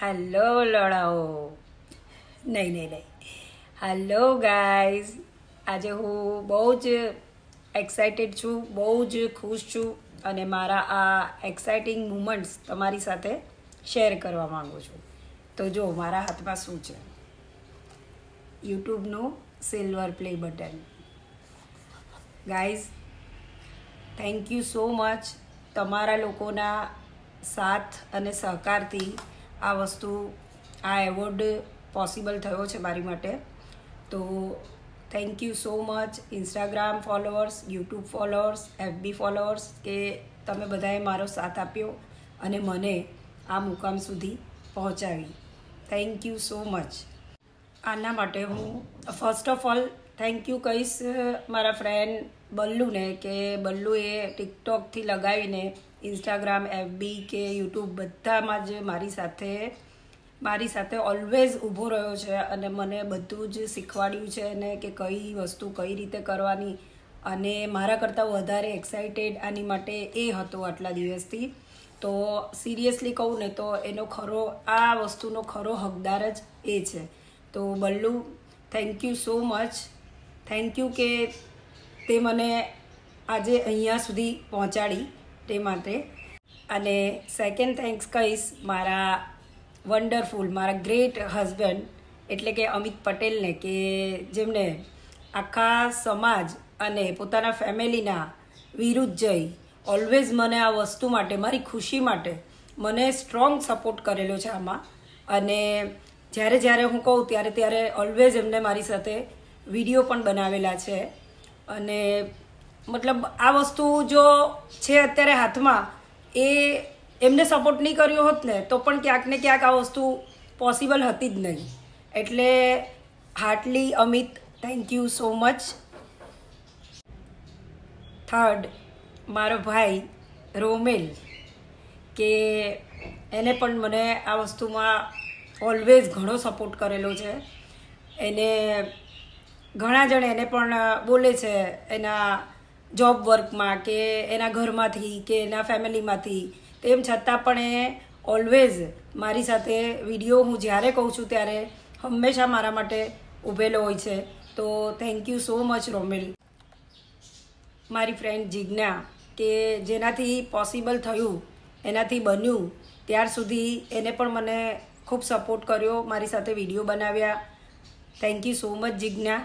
hello લડાઓ નહીં નહીં નહીં હલો ગાઈઝ આજે હું બહુ જ એક્સાઇટેડ છું બહુ જ ખુશ છું અને મારા આ એક્સાઇટિંગ મુમેન્ટ્સ તમારી સાથે શેર કરવા માગું છું તો જો મારા હાથમાં શું છે યુટ્યુબનું silver play button guys thank you so much તમારા લોકોના સાથ અને સહકારથી આ વસ્તુ આ એવોર્ડ પોસિબલ થયો છે મારી માટે તો thank you so much Instagram followers YouTube followers FB followers કે તમે બધાએ મારો સાથ આપ્યો અને મને આ મુકામ સુધી પહોંચાવી થેન્ક યુ સો મચ આના માટે હું first of all thank you કહીશ મારા ફ્રેન્ડ બલ્લુને કે બલ્લુ એ ટિકટોકથી લગાવીને ઇન્સ્ટાગ્રામ એફબી કે યુટ્યુબ બધામાં જ મારી સાથે મારી સાથે ઓલવેઝ ઊભો રહ્યો છે અને મને બધું જ શીખવાડ્યું છે ને કે કઈ વસ્તુ કઈ રીતે કરવાની અને મારા કરતાં વધારે એક્સાઇટેડ આની માટે એ હતો આટલા દિવસથી તો સિરિયસલી કહું ને તો એનો ખરો આ વસ્તુનો ખરો હકદાર જ એ છે તો Ballu thank you so much thank you કે તે મને આજે અહીંયા સુધી પહોંચાડી તે માટે અને સેકન્ડ થેન્ક્સ કહીશ મારા વન્ડરફુલ મારા ગ્રેટ હસબન્ડ એટલે કે અમિત પટેલને કે જેમણે આખા સમાજ અને પોતાના ફેમિલીના વિરુદ્ધ જઈ ઓલવેઝ મને આ વસ્તુ માટે મારી ખુશી માટે મને સ્ટ્રોંગ સપોર્ટ કરેલો છે આમાં અને જ્યારે જ્યારે હું કહું ત્યારે ત્યારે ઓલવેઝ એમને મારી સાથે વિડીયો પણ બનાવેલા છે અને મતલબ આ વસ્તુ જો છે અત્યારે હાથમાં એ એમને સપોર્ટ નહીં કર્યો હોત ને તો પણ ક્યાંક ને ક્યાંક આ વસ્તુ પોસિબલ હતી જ નહીં એટલે heartly Amit thank you so much third મારો ભાઈ રોમેલ કે એને પણ મને આ વસ્તુમાં ઓલવેઝ ઘણો સપોર્ટ કરેલો છે એને ઘણા જણ એને પણ બોલે છે એના જોબ વર્કમાં કે એના ઘરમાંથી કે એના ફેમિલીમાંથી તેમ છતાં પણ એ ઓલવેઝ મારી સાથે વિડીયો હું જ્યારે કહું છું ત્યારે હંમેશા મારા માટે ઊભેલો હોય છે તો thank you so much Romil મારી ફ્રેન્ડ જિજ્ઞા કે જેનાથી પોસિબલ થયું એનાથી બન્યું ત્યાર સુધી એને પણ મને ખૂબ સપોર્ટ કર્યો મારી સાથે વિડીયો બનાવ્યા thank you so much Jigna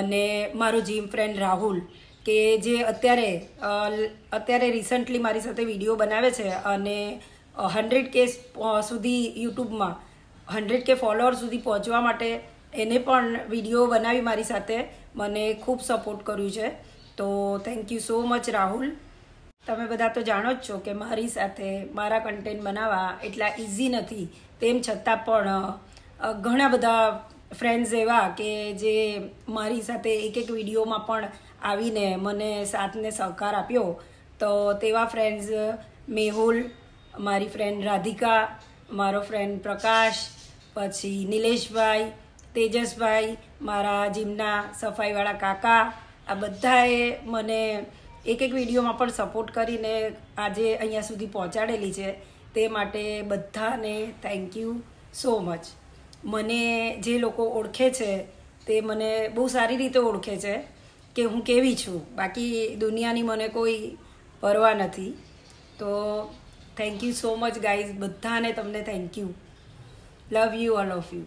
અને મારો જીમ ફ્રેન્ડ રાહુલ કે જે અત્યારે અત્યારે રિસન્ટલી મારી સાથે વિડીયો બનાવે છે અને હન્ડ્રેડ કે સુધી યુટ્યુબમાં હન્ડ્રેડ કે ફોલોઅર સુધી પહોંચવા માટે એને પણ વિડીયો બનાવી મારી સાથે મને ખૂબ સપોર્ટ કર્યું છે તો thank you so much Rahul તમે બધા તો જાણો જ છો કે મારી સાથે મારા કન્ટેન્ટ બનાવવા એટલા ઇઝી નથી તેમ છતાં પણ ઘણા બધા ફ્રેન્ડ્સ એવા કે જે મારી સાથે એક એક વિડીયોમાં પણ આવીને મને સાથને સહકાર આપ્યો તો તેવા ફ્રેન્ડ્સ મેહુલ મારી ફ્રેન્ડ રાધિકા મારો ફ્રેન્ડ પ્રકાશ પછી નિલેશભાઈ તેજસભાઈ મારા જીમના સફાઈવાળા કાકા આ બધાએ મને એક એક વિડીયોમાં પણ સપોર્ટ કરીને આજે અહીંયા સુધી પહોંચાડેલી છે તે માટે બધાને થેન્ક યુ સો મચ મને જે લોકો ઓળખે છે તે મને બહુ સારી રીતે ઓળખે છે કે હું કેવી છું બાકી દુનિયાની મને કોઈ પરવા નથી તો thank you so much guys બધાને તમને thank you love you all of you